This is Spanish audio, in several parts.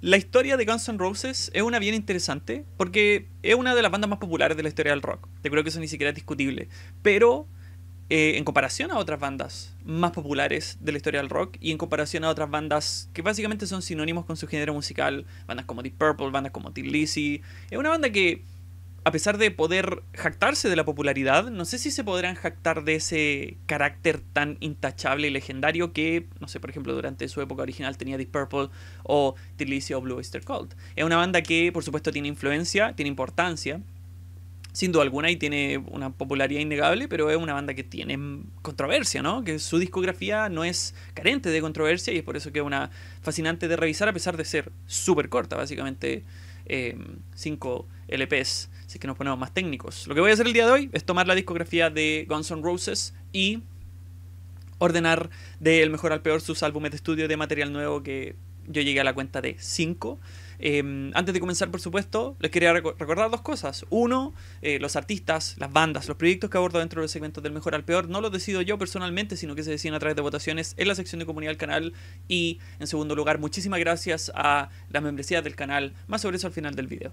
La historia de Guns N' Roses es una bien interesante porque es una de las bandas más populares de la historia del rock. Te creo que eso ni siquiera es discutible. Pero eh, en comparación a otras bandas más populares de la historia del rock y en comparación a otras bandas que básicamente son sinónimos con su género musical, bandas como Deep Purple, bandas como The Lizzy, es una banda que a pesar de poder jactarse de la popularidad, no sé si se podrán jactar de ese carácter tan intachable y legendario que, no sé, por ejemplo, durante su época original tenía Deep Purple o Delicious o Blue Oyster Cult. Es una banda que, por supuesto, tiene influencia, tiene importancia, sin duda alguna, y tiene una popularidad innegable, pero es una banda que tiene controversia, ¿no? Que su discografía no es carente de controversia y es por eso que es una fascinante de revisar, a pesar de ser súper corta, básicamente 5 eh, LPs así que nos ponemos más técnicos. Lo que voy a hacer el día de hoy es tomar la discografía de Guns N' Roses y ordenar del El mejor al peor sus álbumes de estudio de material nuevo que yo llegué a la cuenta de 5. Em, antes de comenzar, por supuesto, les quería recordar dos cosas. Uno, eh, los artistas, las bandas, los proyectos que abordo dentro del segmento segmentos del mejor al peor, no los decido yo personalmente, sino que se deciden a través de votaciones en la sección de comunidad del canal. Y en segundo lugar, muchísimas gracias a las membresías del canal. Más sobre eso al final del video.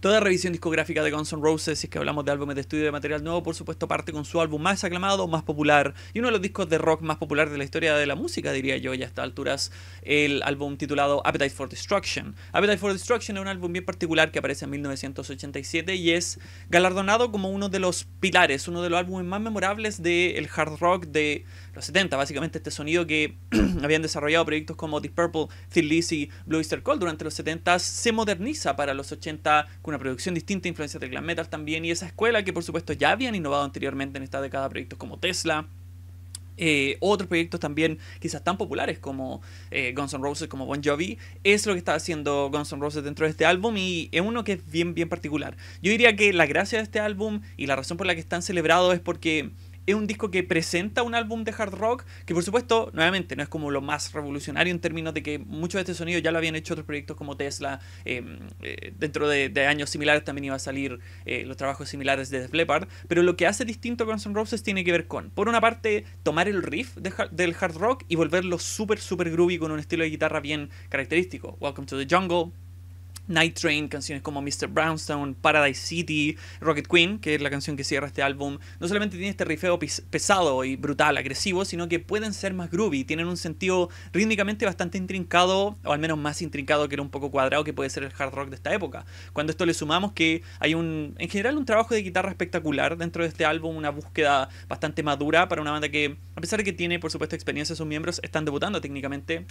Toda revisión discográfica de Guns N' Roses, si es que hablamos de álbumes de estudio de material nuevo, por supuesto parte con su álbum más aclamado, más popular y uno de los discos de rock más popular de la historia de la música, diría yo, y a estas alturas, el álbum titulado Appetite for Destruction. Appetite for Destruction es un álbum bien particular que aparece en 1987 y es galardonado como uno de los pilares, uno de los álbumes más memorables del hard rock de 70, básicamente este sonido que habían desarrollado proyectos como Deep Purple, Thin Lizzy, Blue Easter Cold durante los 70 se moderniza para los 80 con una producción distinta, influencia del glam metal también y esa escuela que por supuesto ya habían innovado anteriormente en esta década proyectos como Tesla, eh, otros proyectos también quizás tan populares como eh, Guns N' Roses, como Bon Jovi, es lo que está haciendo Guns N' Roses dentro de este álbum y es uno que es bien, bien particular. Yo diría que la gracia de este álbum y la razón por la que están celebrados es porque es un disco que presenta un álbum de hard rock, que por supuesto, nuevamente, no es como lo más revolucionario en términos de que muchos de este sonido ya lo habían hecho otros proyectos como Tesla, eh, eh, dentro de, años similares también iba a salir eh, los trabajos similares de The pero lo que hace distinto con N' Roses tiene que ver con, por una parte, tomar el riff del hard rock y volverlo súper, súper groovy con un estilo de guitarra bien característico. Welcome to the Jungle, Night Train, canciones como Mr. Brownstone, Paradise City, Rocket Queen, que es la canción que cierra este álbum, no solamente tiene este rifeo pesado y brutal, agresivo, sino que pueden ser más groovy, tienen un sentido rítmicamente bastante intrincado, o al menos más intrincado que era un poco cuadrado que puede ser el hard rock de esta época. Cuando esto le sumamos que hay un, en general, un trabajo de guitarra espectacular dentro de este álbum, una búsqueda bastante madura para una banda que, a pesar de que tiene, por supuesto, experiencia sus miembros, están debutando técnicamente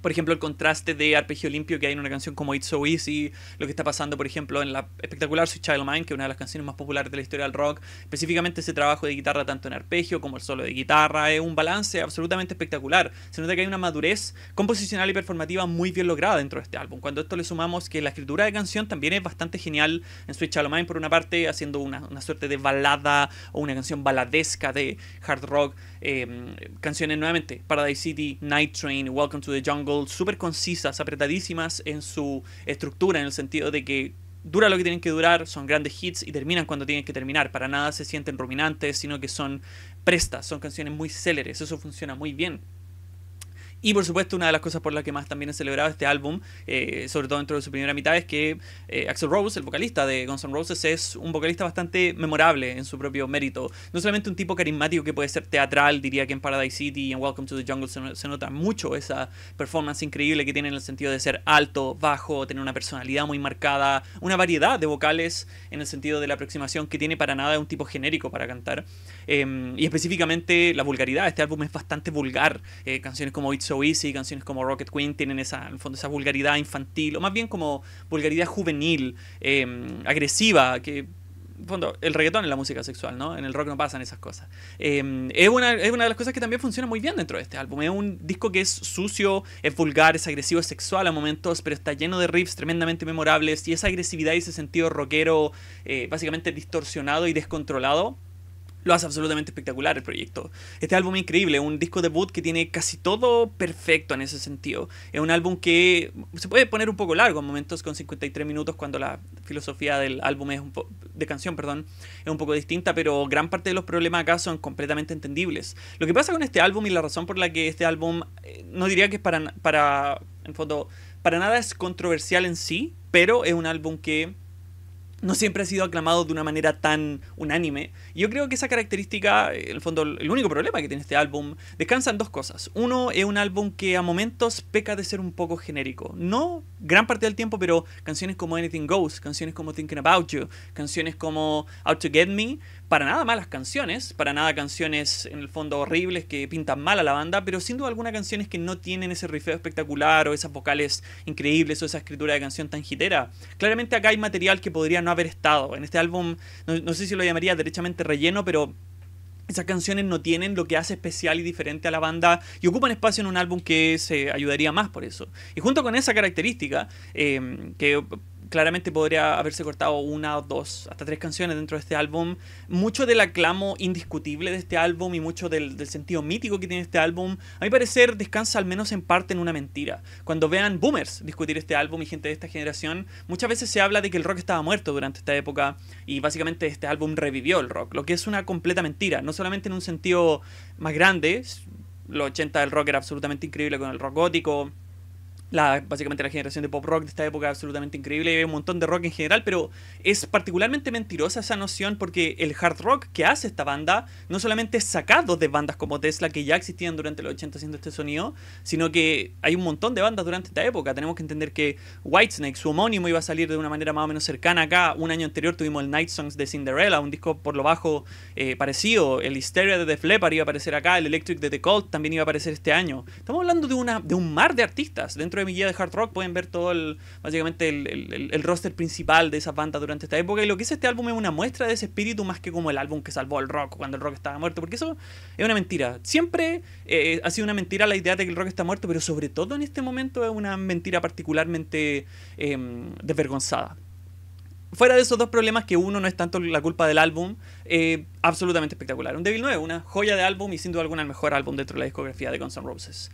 por ejemplo, el contraste de arpegio limpio que hay en una canción como It's So Easy, lo que está pasando, por ejemplo, en la espectacular switch Child Mine, que es una de las canciones más populares de la historia del rock, específicamente ese trabajo de guitarra tanto en arpegio como el solo de guitarra, es un balance absolutamente espectacular. Se nota que hay una madurez composicional y performativa muy bien lograda dentro de este álbum. Cuando esto le sumamos que la escritura de canción también es bastante genial en switch Child Mind por una parte, haciendo una, suerte de balada o una canción baladesca de hard rock, eh, canciones nuevamente, Paradise City, Night Train, Welcome to the Jungle, súper concisas, apretadísimas en su estructura, en el sentido de que dura lo que tienen que durar, son grandes hits y terminan cuando tienen que terminar. Para nada se sienten ruminantes, sino que son prestas, son canciones muy céleres. Eso funciona muy bien y por supuesto, una de las cosas por las que más también he celebrado este álbum, eh, sobre todo dentro de su primera mitad, es que eh, Axel Rose, el vocalista de Guns N' Roses, es un vocalista bastante memorable en su propio mérito. No solamente un tipo carismático que puede ser teatral, diría que en Paradise City y en Welcome to the Jungle se, nota mucho esa performance increíble que tiene en el sentido de ser alto, bajo, tener una personalidad muy marcada, una variedad de vocales en el sentido de la aproximación que tiene para nada un tipo genérico para cantar. Em, y específicamente la vulgaridad. Este álbum es bastante vulgar. Eh, canciones como It's So canciones como Rocket Queen tienen esa, fondo, esa vulgaridad infantil, o más bien como vulgaridad juvenil, em, agresiva, que fondo, el reggaetón es la música sexual, ¿no? En el rock no pasan esas cosas. Em, es, una, de las cosas que también funciona muy bien dentro de este álbum. Es un disco que es sucio, es vulgar, es agresivo, es sexual a momentos, pero está lleno de riffs tremendamente memorables y esa agresividad y ese sentido rockero eh, básicamente distorsionado y descontrolado lo hace absolutamente espectacular el proyecto. Este álbum increíble, un disco debut que tiene casi todo perfecto en ese sentido. Es un álbum que se puede poner un poco largo en momentos con 53 minutos cuando la filosofía del álbum es un de canción, perdón, es un poco distinta, pero gran parte de los problemas acá son completamente entendibles. Lo que pasa con este álbum y la razón por la que este álbum eh, no diría que es para para en para nada es controversial en sí, pero es un álbum que no siempre ha sido aclamado de una manera tan unánime yo creo que esa característica, en el fondo, el único problema que tiene este álbum, descansa en dos cosas. Uno, es un álbum que a momentos peca de ser un poco genérico. No gran parte del tiempo, pero canciones como Anything Goes, canciones como Thinking About You, canciones como Out to Get Me, para nada malas canciones, para nada canciones en el fondo horribles que pintan mal a la banda, pero sin duda Algunas canciones que no tienen ese rifeo espectacular o esas vocales increíbles o esa escritura de canción tan hitera. Claramente acá hay material que podría no haber estado. En este álbum, no, no sé si lo llamaría derechamente relleno, pero esas canciones no tienen lo que hace especial y diferente a la banda y ocupan espacio en un álbum que se ayudaría más por eso. Y junto con esa característica, eh, que claramente podría haberse cortado una o dos, hasta tres canciones dentro de este álbum. Mucho del aclamo indiscutible de este álbum y mucho del, sentido mítico que tiene este álbum, a mi parecer, descansa al menos en parte en una mentira. Cuando vean boomers discutir este álbum y gente de esta generación, muchas veces se habla de que el rock estaba muerto durante esta época y básicamente este álbum revivió el rock, lo que es una completa mentira, no solamente en un sentido más grande, los 80 del rock era absolutamente increíble con el rock gótico la, básicamente la generación de pop rock de esta época es absolutamente increíble y hay un montón de rock en general, pero es particularmente mentirosa esa noción porque el hard rock que hace esta banda no solamente es sacado de bandas como Tesla que ya existían durante los 80 haciendo este sonido, sino que hay un montón de bandas durante esta época. Tenemos que entender que Whitesnake, su homónimo, iba a salir de una manera más o menos cercana acá. Un año anterior tuvimos el Night Songs de Cinderella, un disco por lo bajo eh, parecido. El Hysteria de The Leppard iba a aparecer acá, el Electric de The Cult también iba a aparecer este año. Estamos hablando de, una, de un mar de artistas dentro de de hard rock pueden ver todo el, básicamente el, el, roster principal de esas bandas durante esta época. Y lo que es este álbum es una muestra de ese espíritu más que como el álbum que salvó al rock cuando el rock estaba muerto. Porque eso es una mentira. Siempre eh, ha sido una mentira la idea de que el rock está muerto, pero sobre todo en este momento es una mentira particularmente em, desvergonzada fuera de esos dos problemas, que uno no es tanto la culpa del álbum, eh, absolutamente espectacular. Un Devil 9, una joya de álbum y sin duda alguna el mejor álbum dentro de la discografía de Guns N' Roses.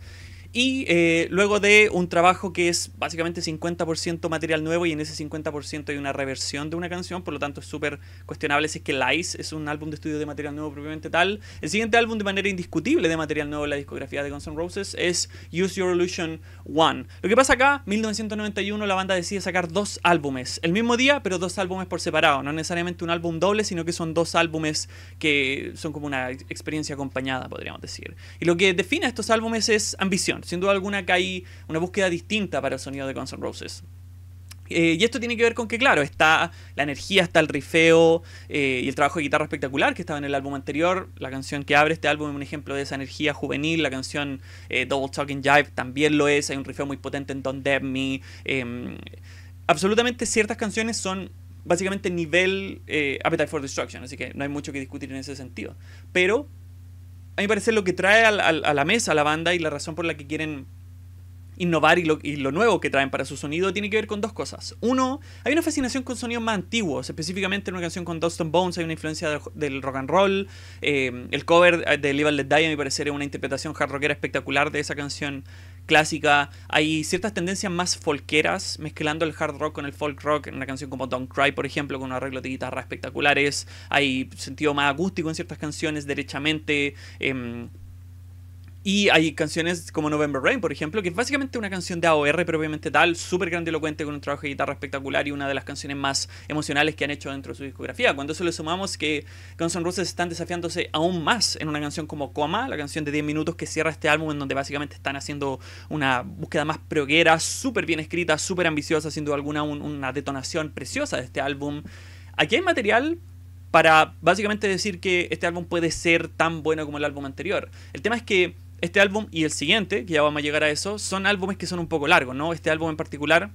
Y eh, luego de un trabajo que es básicamente 50% material nuevo y en ese 50% hay una reversión de una canción, por lo tanto es súper cuestionable si es que Lice es un álbum de estudio de material nuevo propiamente tal. El siguiente álbum de manera indiscutible de material nuevo de la discografía de Guns N' Roses es Use Your Illusion 1. Lo que pasa acá, 1991 la banda decide sacar dos álbumes, el mismo día pero dos álbumes por separado, no necesariamente un álbum doble, sino que son dos álbumes que son como una experiencia acompañada, podríamos decir. Y lo que define estos álbumes es ambición sin duda alguna que hay una búsqueda distinta para el sonido de Guns N' Roses. Eh, y esto tiene que ver con que, claro, está la energía, está el rifeo eh, y el trabajo de guitarra espectacular que estaba en el álbum anterior. La canción que abre este álbum es un ejemplo de esa energía juvenil. La canción eh, Double Talking Jive también lo es. Hay un rifeo muy potente en Don't Dead Me. Em, absolutamente ciertas canciones son básicamente nivel Appetite for Destruction, así que no hay mucho que discutir en ese sentido. Pero a mi parece lo que trae a, la mesa la banda y la razón por la que quieren innovar y lo, nuevo que traen para su sonido tiene que ver con dos cosas. Uno, hay una fascinación con sonidos más antiguos, específicamente en una canción con Dustin Bones hay una influencia del, rock and roll. Eh, el cover de Live and Let Die, a parecer, una interpretación hard rockera espectacular de esa canción clásica. Hay ciertas tendencias más folqueras, mezclando el hard rock con el folk rock en una canción como Don't Cry, por ejemplo, con un arreglo de guitarra espectaculares. Hay sentido más acústico en ciertas canciones, derechamente. Em, y hay canciones como November Rain, por ejemplo, que es básicamente una canción de AOR propiamente tal, súper grandilocuente, con un trabajo de guitarra espectacular y una de las canciones más emocionales que han hecho dentro de su discografía. Cuando eso le sumamos que Guns N' Roses están desafiándose aún más en una canción como Coma, la canción de 10 minutos que cierra este álbum, en donde básicamente están haciendo una búsqueda más proguera, súper bien escrita, súper ambiciosa, haciendo alguna una detonación preciosa de este álbum. Aquí hay material para básicamente decir que este álbum puede ser tan bueno como el álbum anterior. El tema es que este álbum y el siguiente, que ya vamos a llegar a eso, son álbumes que son un poco largos, ¿no? Este álbum en particular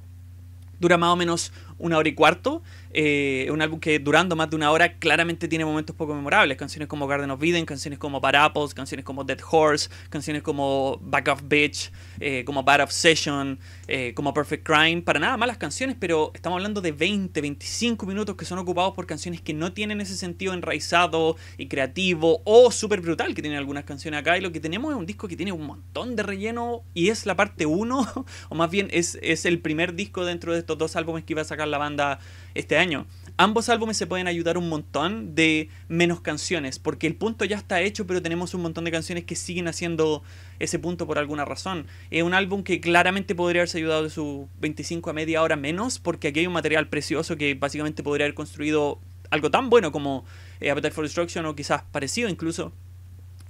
dura más o menos una hora y cuarto. Eh, un álbum que durando más de una hora claramente tiene momentos poco memorables. Canciones como Garden of Eden, canciones como Bad canciones como Dead Horse, canciones como Back of Bitch, eh, como Bad Obsession, eh, como Perfect Crime. Para nada malas canciones, pero estamos hablando de 20, 25 minutos que son ocupados por canciones que no tienen ese sentido enraizado y creativo o súper brutal que tienen algunas canciones acá. Y lo que tenemos es un disco que tiene un montón de relleno y es la parte 1, o más bien es, es el primer disco dentro de estos dos álbumes que iba a sacar la banda este año. Ambos álbumes se pueden ayudar un montón de menos canciones, porque el punto ya está hecho, pero tenemos un montón de canciones que siguen haciendo ese punto por alguna razón. Es un álbum que claramente podría haberse ayudado de su 25 a media hora menos, porque aquí hay un material precioso que básicamente podría haber construido algo tan bueno como eh, for Destruction o quizás parecido incluso.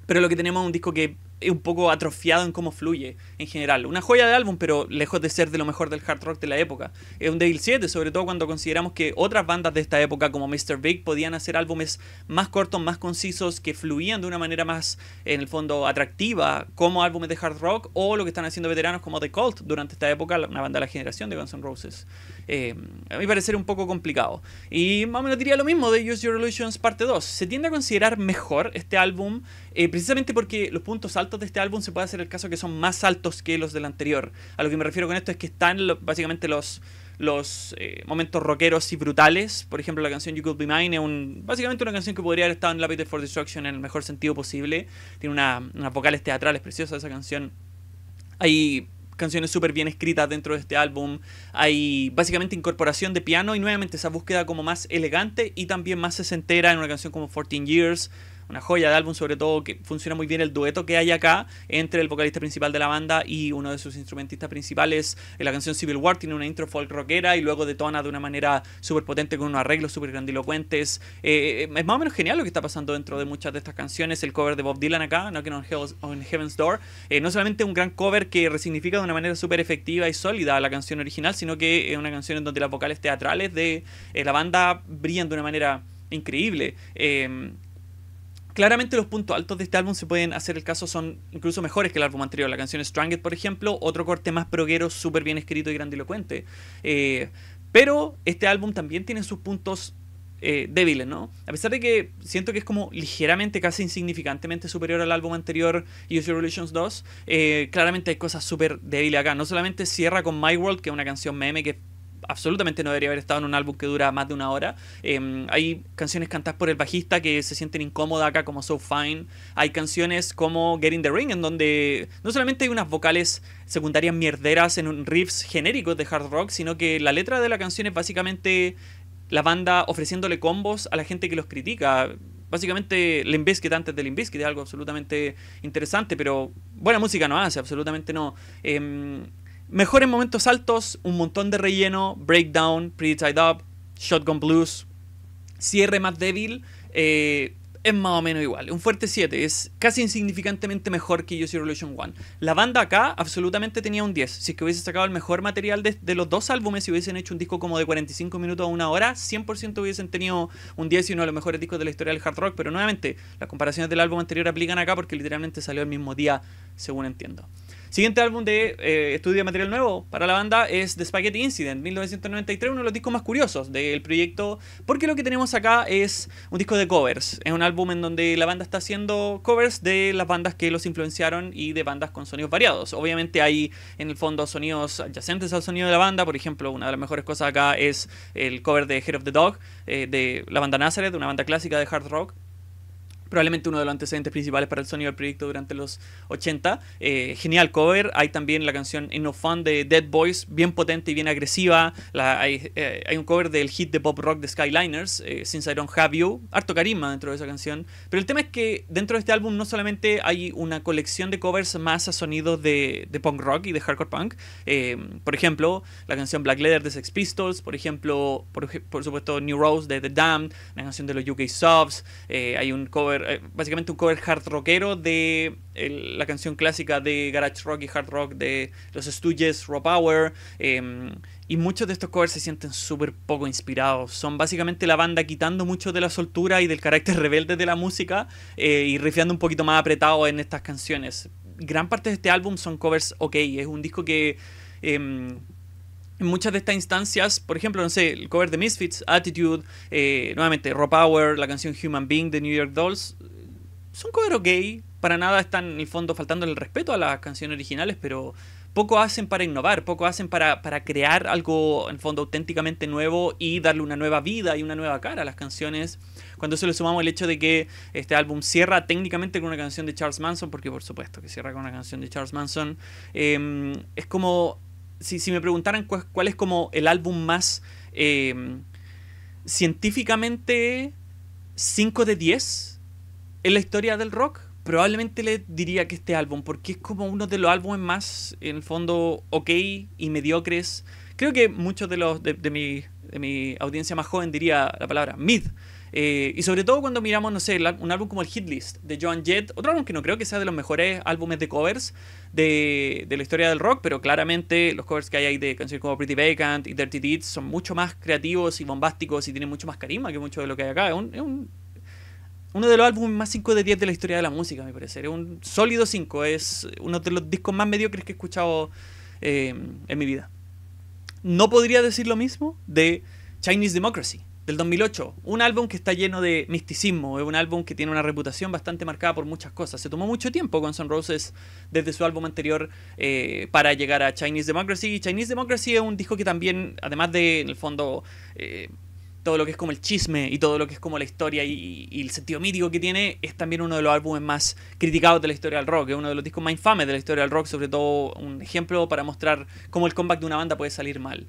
Pero lo que tenemos es un disco que un poco atrofiado en cómo fluye en general. Una joya de álbum, pero lejos de ser de lo mejor del hard rock de la época. Es un Devil 7, sobre todo cuando consideramos que otras bandas de esta época, como Mr. Big, podían hacer álbumes más cortos, más concisos, que fluían de una manera más, en el fondo, atractiva, como álbumes de hard rock, o lo que están haciendo veteranos como The Cult durante esta época, una banda de la generación de Guns N' Roses eh, a me parecer un poco complicado. Y más o menos diría lo mismo de Use Your Illusions parte 2. Se tiende a considerar mejor este álbum eh, precisamente porque los puntos altos de este álbum se puede hacer el caso que son más altos que los del anterior. A lo que me refiero con esto es que están básicamente los los eh, momentos rockeros y brutales. Por ejemplo, la canción You Could Be Mine es básicamente una canción que podría haber estado en Lapid for Destruction en el mejor sentido posible. Tiene unas vocales teatrales preciosas esa canción. Hay canciones súper bien escritas dentro de este álbum. Hay básicamente incorporación de piano y nuevamente esa búsqueda como más elegante y también más sesentera en una canción como 14 Years una joya de álbum, sobre todo que funciona muy bien el dueto que hay acá entre el vocalista principal de la banda y uno de sus instrumentistas principales. Eh, la canción Civil War tiene una intro folk rockera y luego detona de una manera súper potente con unos arreglos súper grandilocuentes. Eh, eh, es más o menos genial lo que está pasando dentro de muchas de estas canciones. El cover de Bob Dylan acá, que on, Hell's, on Heaven's Door, no solamente un gran cover que resignifica de una manera súper efectiva y sólida la canción original, sino que es una canción en donde las vocales teatrales de la banda brillan de una manera increíble. Claramente los puntos altos de este álbum se pueden hacer el caso, son incluso mejores que el álbum anterior. La canción Stranged, por ejemplo, otro corte más proguero, súper bien escrito y grandilocuente. Eh, pero este álbum también tiene sus puntos eh, débiles, ¿no? A pesar de que siento que es como ligeramente, casi insignificantemente superior al álbum anterior, Use Your Relations 2, eh, claramente hay cosas súper débiles acá. No solamente cierra con My World, que es una canción meme que absolutamente no debería haber estado en un álbum que dura más de una hora. Em, hay canciones cantadas por el bajista que se sienten incómodas acá, como So Fine. Hay canciones como Get in the Ring, en donde no solamente hay unas vocales secundarias mierderas en un riffs genéricos de hard rock, sino que la letra de la canción es básicamente la banda ofreciéndole combos a la gente que los critica básicamente Limbiskit antes de Limbiskit es algo absolutamente interesante, pero buena música no hace, absolutamente no. Em, Mejor en momentos altos, un montón de relleno, breakdown, pretty tied up, shotgun blues, cierre más débil, eh, es más o menos igual. Un fuerte 7, es casi insignificantemente mejor que Yoshi Revolution 1. La banda acá absolutamente tenía un 10. Si es que hubiese sacado el mejor material de, los dos álbumes y hubiesen hecho un disco como de 45 minutos a una hora, 100% hubiesen tenido un 10 y uno de los mejores discos de la historia del hard rock. Pero nuevamente, las comparaciones del álbum anterior aplican acá porque literalmente salió el mismo día, según entiendo. Siguiente álbum de eh, estudio de material nuevo para la banda es The Spaghetti Incident, 1993, uno de los discos más curiosos del proyecto, porque lo que tenemos acá es un disco de covers. Es un álbum en donde la banda está haciendo covers de las bandas que los influenciaron y de bandas con sonidos variados. Obviamente hay en el fondo sonidos adyacentes al sonido de la banda, por ejemplo, una de las mejores cosas acá es el cover de Head of the Dog eh, de la banda Nazareth, una banda clásica de hard rock probablemente uno de los antecedentes principales para el sonido del proyecto durante los 80. Eh, genial cover, hay también la canción In No Fun de Dead Boys, bien potente y bien agresiva. Eh, hay, un cover del hit de pop rock de Skyliners, eh, Since I Don't Have You, harto carisma dentro de esa canción. Pero el tema es que dentro de este álbum no solamente hay una colección de covers más a sonidos de, punk rock y de hardcore punk, por ejemplo, la canción Black Leather de Sex Pistols, por ejemplo, por, supuesto New Rose de The Damned, la canción de los UK Subs, hay un cover eh, básicamente un cover hard rockero de la canción clásica de garage rock y hard rock de los Stooges, Raw Power. Em, y muchos de estos covers se sienten súper poco inspirados. Son básicamente la banda quitando mucho de la soltura y del carácter rebelde de la música eh, y rifiando un poquito más apretado en estas canciones. Gran parte de este álbum son covers ok. Es un disco que em, muchas de estas instancias, por ejemplo, no sé, el cover de Misfits, Attitude, eh, nuevamente Raw Power, la canción Human Being de New York Dolls, son covers gay, para nada están en el fondo faltando el respeto a las canciones originales, pero poco hacen para innovar, poco hacen para, crear algo en el fondo auténticamente nuevo y darle una nueva vida y una nueva cara a las canciones. Cuando eso le sumamos el hecho de que este álbum cierra técnicamente con una canción de Charles Manson, porque por supuesto que cierra con una canción de Charles Manson, em, es como si, me preguntaran cuál, es como el álbum más eh, científicamente 5 de 10 en la historia del rock, probablemente le diría que este álbum, porque es como uno de los álbumes más, en el fondo, ok y mediocres. Creo que muchos de los de, mi, de mi, audiencia más joven diría la palabra mid. Eh, y sobre todo cuando miramos, no sé, un álbum como el Hit List de Joan Jett, otro álbum que no creo que sea de los mejores álbumes de covers, de, la historia del rock, pero claramente los covers que hay ahí de canciones como Pretty Vacant y Dirty Deeds son mucho más creativos y bombásticos y tienen mucho más carisma que mucho de lo que hay acá. Es, un, uno de los álbumes más 5 de 10 de la historia de la música, me parece Es un sólido 5, es uno de los discos más mediocres que he escuchado eh, en mi vida. No podría decir lo mismo de Chinese Democracy del 2008. Un álbum que está lleno de misticismo, es un álbum que tiene una reputación bastante marcada por muchas cosas. Se tomó mucho tiempo con Son Roses desde su álbum anterior eh, para llegar a Chinese Democracy. Chinese Democracy es un disco que también, además de, en el fondo, eh, todo lo que es como el chisme y todo lo que es como la historia y, y, el sentido mítico que tiene, es también uno de los álbumes más criticados de la historia del rock, es uno de los discos más infames de la historia del rock, sobre todo un ejemplo para mostrar cómo el comeback de una banda puede salir mal.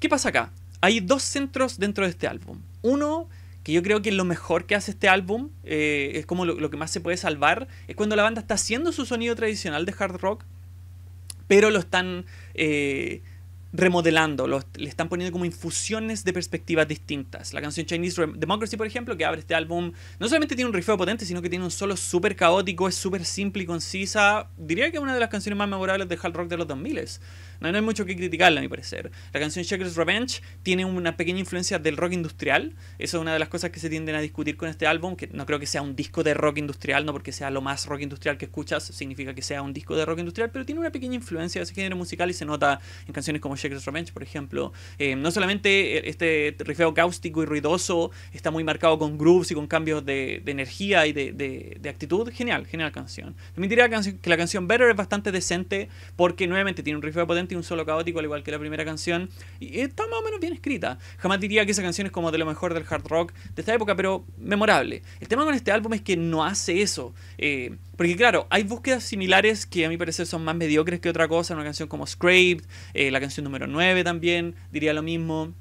¿Qué pasa acá? Hay dos centros dentro de este álbum. Uno que yo creo que es lo mejor que hace este álbum, eh, es como lo, que más se puede salvar, es cuando la banda está haciendo su sonido tradicional de hard rock, pero lo están eh, remodelando, lo, le están poniendo como infusiones de perspectivas distintas. La canción Chinese Democracy, por ejemplo, que abre este álbum, no solamente tiene un rifeo potente, sino que tiene un solo súper caótico, es súper simple y concisa. Diría que es una de las canciones más memorables de hard rock de los 2000. No, hay mucho que criticarla, a mi parecer. La canción Shaker's Revenge tiene una pequeña influencia del rock industrial. Eso es una de las cosas que se tienden a discutir con este álbum, que no creo que sea un disco de rock industrial, no porque sea lo más rock industrial que escuchas, significa que sea un disco de rock industrial, pero tiene una pequeña influencia de ese género musical y se nota en canciones como Shaker's Revenge, por ejemplo. Eh, no solamente este rifeo cáustico y ruidoso está muy marcado con grooves y con cambios de, energía y de, actitud. Genial, genial canción. También diría que la canción Better es bastante decente porque nuevamente tiene un rifeo potente un solo caótico, al igual que la primera canción. Y está más o menos bien escrita. Jamás diría que esa canción es como de lo mejor del hard rock de esta época, pero memorable. El tema con este álbum es que no hace eso. Eh, porque claro, hay búsquedas similares que a mi parecer son más mediocres que otra cosa. Una canción como Scraped, eh, la canción número 9 también, diría lo mismo.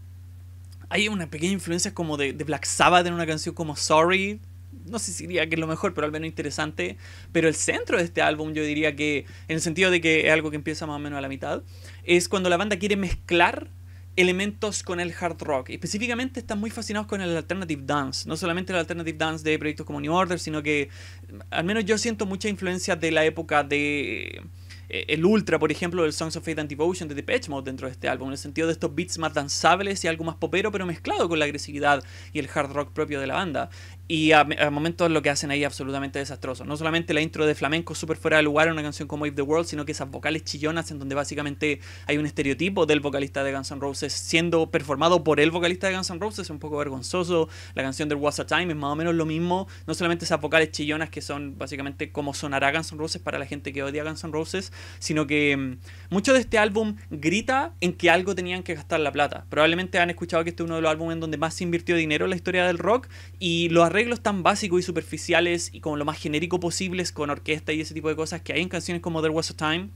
Hay una pequeña influencia como de Black Sabbath en una canción como Sorry, no sé si diría que es lo mejor, pero al menos interesante. Pero el centro de este álbum, yo diría que, en el sentido de que es algo que empieza más o menos a la mitad, es cuando la banda quiere mezclar elementos con el hard rock. Específicamente están muy fascinados con el alternative dance. No solamente el alternative dance de proyectos como New Order, sino que mm, al menos yo siento mucha influencia de la época de eh, el ultra, por ejemplo, del Songs of Faith and Devotion de Depeche Mode dentro de este álbum, en el sentido de estos beats más danzables y algo más popero, pero mezclado con la agresividad y el hard rock propio de la banda. Y a, momentos lo que hacen ahí es absolutamente desastroso. No solamente la intro de flamenco súper fuera de lugar en una canción como If the World, sino que esas vocales chillonas en donde básicamente hay un estereotipo del vocalista de Guns N' Roses siendo performado por el vocalista de Guns N' Roses, es un poco vergonzoso. La canción de What's a Time es más o menos lo mismo. No solamente esas vocales chillonas que son básicamente como sonará Guns N' Roses para la gente que odia Guns N' Roses, sino que mm, mucho de este álbum grita en que algo tenían que gastar la plata. Probablemente han escuchado que este es uno de los álbumes en donde más se invirtió dinero en la historia del rock y lo arreglos tan básicos y superficiales y como lo más genérico posibles con orquesta y ese tipo de cosas que hay en canciones como the Was Time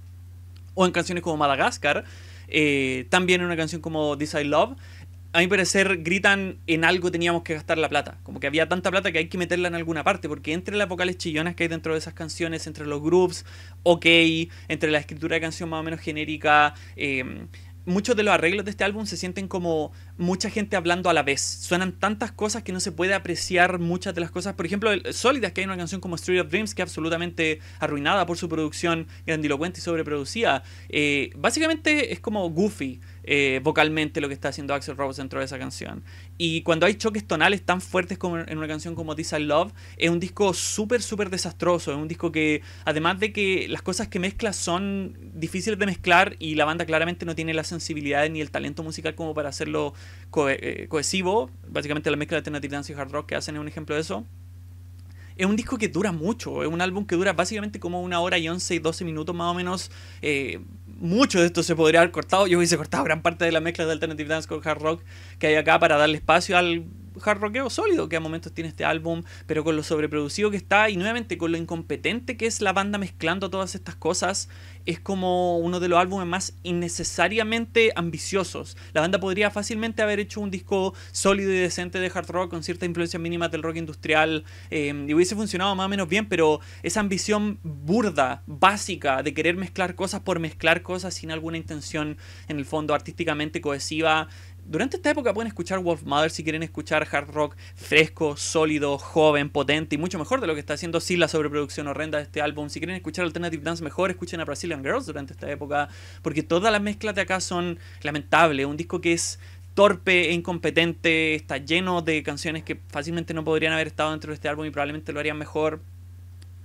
o en canciones como Madagascar, eh, también en una canción como This I Love, a mi parecer gritan en algo teníamos que gastar la plata. Como que había tanta plata que hay que meterla en alguna parte, porque entre las vocales chillonas que hay dentro de esas canciones, entre los groups, ok, entre la escritura de canción más o menos genérica, eh, muchos de los arreglos de este álbum se sienten como mucha gente hablando a la vez. Suenan tantas cosas que no se puede apreciar muchas de las cosas. Por ejemplo, sólidas que hay una canción como Street of Dreams que es absolutamente arruinada por su producción grandilocuente y sobreproducida. Eh, básicamente es como goofy. Eh, vocalmente lo que está haciendo Axel Rose dentro de esa canción. Y cuando hay choques tonales tan fuertes como en una canción como This I Love, es un disco súper, súper desastroso. Es un disco que, además de que las cosas que mezcla son difíciles de mezclar y la banda claramente no tiene la sensibilidad ni el talento musical como para hacerlo eh, cohesivo, básicamente la mezcla de alternative dance y hard rock que hacen es un ejemplo de eso es un disco que dura mucho, es un álbum que dura básicamente como una hora y once y 12 minutos más o menos, eh, mucho de esto se podría haber cortado. Yo hubiese cortado gran parte de la mezcla de Alternative Dance con Hard Rock que hay acá para darle espacio al hard rockeo sólido que a momentos tiene este álbum, pero con lo sobreproducido que está y nuevamente con lo incompetente que es la banda mezclando todas estas cosas, es como uno de los álbumes más innecesariamente ambiciosos. La banda podría fácilmente haber hecho un disco sólido y decente de hard rock con cierta influencia mínima del rock industrial eh, y hubiese funcionado más o menos bien, pero esa ambición burda, básica, de querer mezclar cosas por mezclar cosas sin alguna intención en el fondo artísticamente cohesiva, durante esta época pueden escuchar Wolf Mother si quieren escuchar hard rock fresco, sólido, joven, potente y mucho mejor de lo que está haciendo sí la sobreproducción horrenda de este álbum. Si quieren escuchar Alternative Dance mejor, escuchen a Brazilian Girls durante esta época, porque todas las mezclas de acá son lamentables. Un disco que es torpe e incompetente, está lleno de canciones que fácilmente no podrían haber estado dentro de este álbum y probablemente lo harían mejor.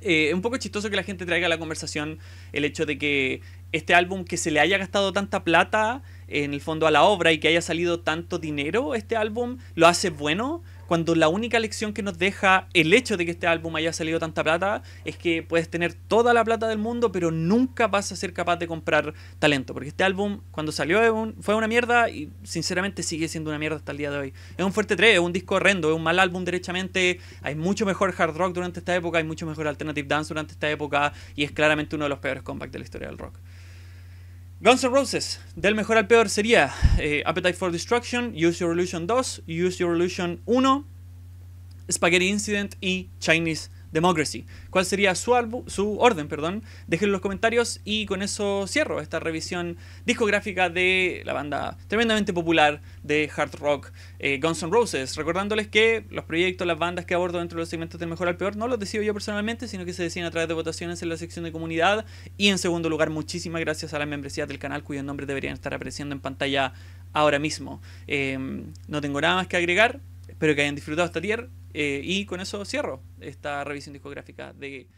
Eh, es un poco chistoso que la gente traiga a la conversación el hecho de que este álbum que se le haya gastado tanta plata en el fondo a la obra y que haya salido tanto dinero este álbum lo hace bueno cuando la única lección que nos deja el hecho de que este álbum haya salido tanta plata es que puedes tener toda la plata del mundo, pero nunca vas a ser capaz de comprar talento. Porque este álbum, cuando salió, fue una mierda y sinceramente sigue siendo una mierda hasta el día de hoy. Es un fuerte 3, es un disco horrendo, es un mal álbum derechamente. Hay mucho mejor hard rock durante esta época, hay mucho mejor alternative dance durante esta época y es claramente uno de los peores compacts de la historia del rock. Guns N' Roses, del mejor al peor sería eh, Appetite for Destruction, Use Your Illusion 2, Use Your Illusion 1, Spaghetti Incident y Chinese Democracy. ¿Cuál sería su, su orden? Perdón? Dejen en los comentarios y con eso cierro esta revisión discográfica de la banda tremendamente popular de hard rock eh, Guns N' Roses. Recordándoles que los proyectos, las bandas que abordo dentro de los segmentos del mejor al peor no los decido yo personalmente, sino que se deciden a través de votaciones en la sección de comunidad. Y en segundo lugar, muchísimas gracias a la membresía del canal cuyos nombres deberían estar apareciendo en pantalla ahora mismo. Em, no tengo nada más que agregar. Espero que hayan disfrutado esta tier eh, y con eso cierro esta revisión discográfica de